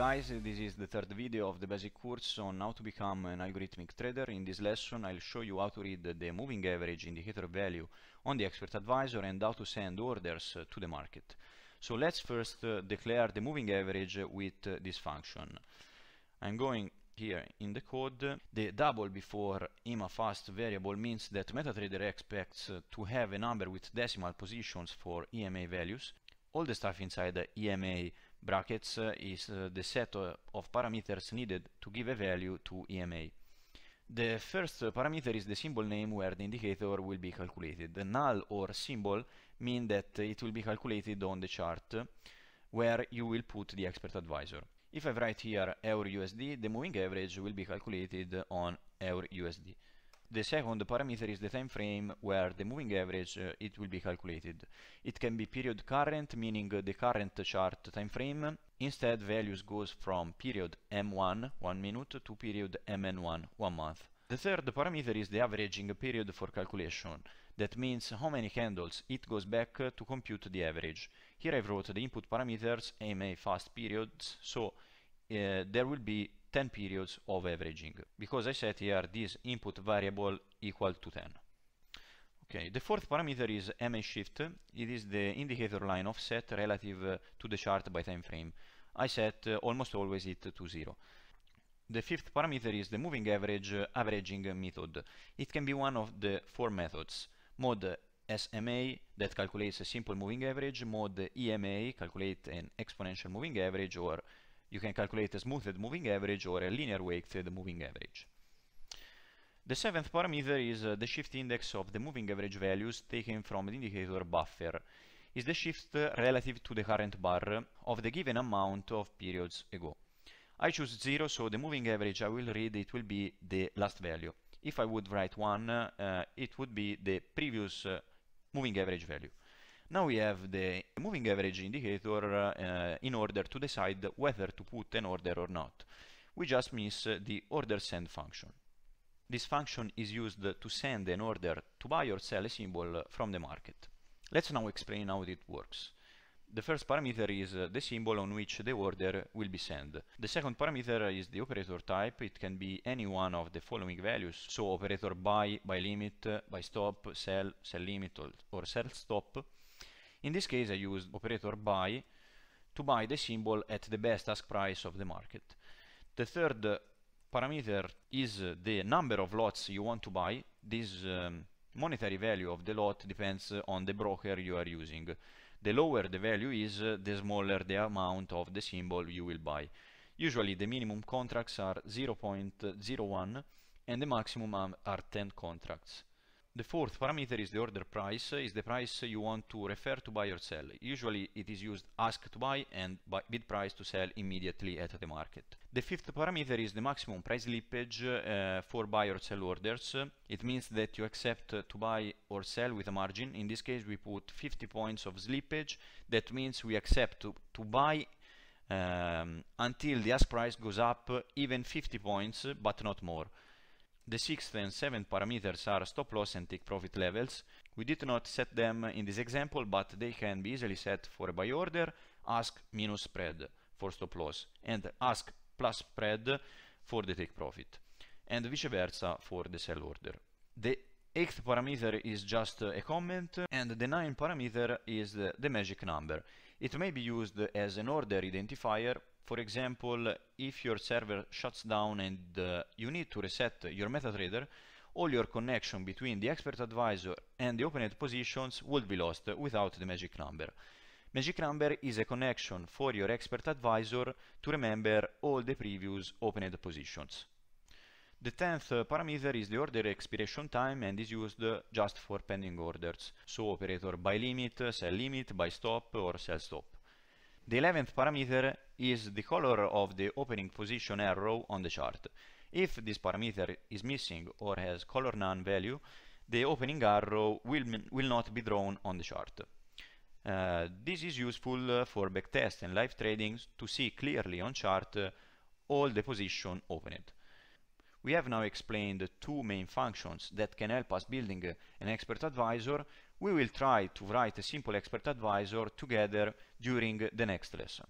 guys, this is the third video of the basic course on how to become an algorithmic trader. In this lesson I'll show you how to read the moving average indicator value on the expert advisor and how to send orders to the market. So let's first uh, declare the moving average with uh, this function. I'm going here in the code. The double before fast variable means that MetaTrader expects uh, to have a number with decimal positions for EMA values. All the stuff inside the EMA Brackets uh, is uh, the set of parameters needed to give a value to EMA. The first uh, parameter is the symbol name where the indicator will be calculated. The null or symbol mean that it will be calculated on the chart where you will put the expert advisor. If I write here EURUSD, USD, the moving average will be calculated on EURUSD. USD. The second parameter is the time frame where the moving average uh, it will be calculated. It can be period current, meaning uh, the current chart time frame. Instead, values goes from period m1, 1 minute, to period mn1, 1 month. The third parameter is the averaging period for calculation. That means how many candles it goes back uh, to compute the average. Here I wrote the input parameters MA fast periods, so uh, there will be 10 periods of averaging because I set here this input variable equal to 10. Okay, the fourth parameter is MA shift. It is the indicator line offset relative uh, to the chart by time frame. I set uh, almost always it to 0. The fifth parameter is the moving average uh, averaging method. It can be one of the four methods. mode SMA that calculates a simple moving average, mode EMA calculate an exponential moving average or you can calculate a smoothed moving average or a linear weighted moving average. The seventh parameter is uh, the shift index of the moving average values taken from the indicator buffer. Is the shift relative to the current bar of the given amount of periods ago. I choose 0, so the moving average I will read, it will be the last value. If I would write 1, uh, it would be the previous uh, moving average value. Now we have the moving average indicator uh, in order to decide whether to put an order or not. We just miss the order send function. This function is used to send an order to buy or sell a symbol from the market. Let's now explain how it works. The first parameter is uh, the symbol on which the order will be sent. The second parameter is the operator type. It can be any one of the following values, so operator buy, buy limit, uh, buy stop, sell, sell limit, or, sell stop. In this case I used operator buy to buy the symbol at the best ask price of the market. The third uh, parameter is uh, the number of lots you want to buy. This um, monetary value of the lot depends uh, on the broker you are using. The lower the value is, the smaller the amount of the symbol you will buy. Usually the minimum contracts are 0.01 and the maximum are 10 contracts. The fourth parameter is the order price, is the price you want to refer to buy or sell. Usually it is used ask to buy and bid price to sell immediately at the market. The fifth parameter is the maximum price slippage uh, for buy or sell orders. It means that you accept to buy or sell with a margin. In this case we put 50 points of slippage. That means we accept to, to buy um, until the ask price goes up even 50 points but not more. The sixth and seventh parameters are stop loss and take profit levels. We did not set them in this example, but they can be easily set for a buy order, ask minus spread for stop loss, and ask plus spread for the take profit, and vice versa for the sell order. The eighth parameter is just a comment, and the ninth parameter is the magic number. It may be used as an order identifier for example, if your server shuts down and uh, you need to reset your MetaTrader, all your connection between the expert advisor and the open positions would be lost without the magic number. Magic number is a connection for your expert advisor to remember all the previous open positions. The 10th uh, parameter is the order expiration time and is used uh, just for pending orders, so operator by limit, uh, sell limit, buy stop or sell stop. The 11th parameter is the color of the opening position arrow on the chart. If this parameter is missing or has color none value, the opening arrow will, will not be drawn on the chart. Uh, this is useful uh, for backtest and live trading to see clearly on chart uh, all the position opened. We have now explained two main functions that can help us building an expert advisor. We will try to write a simple expert advisor together during the next lesson.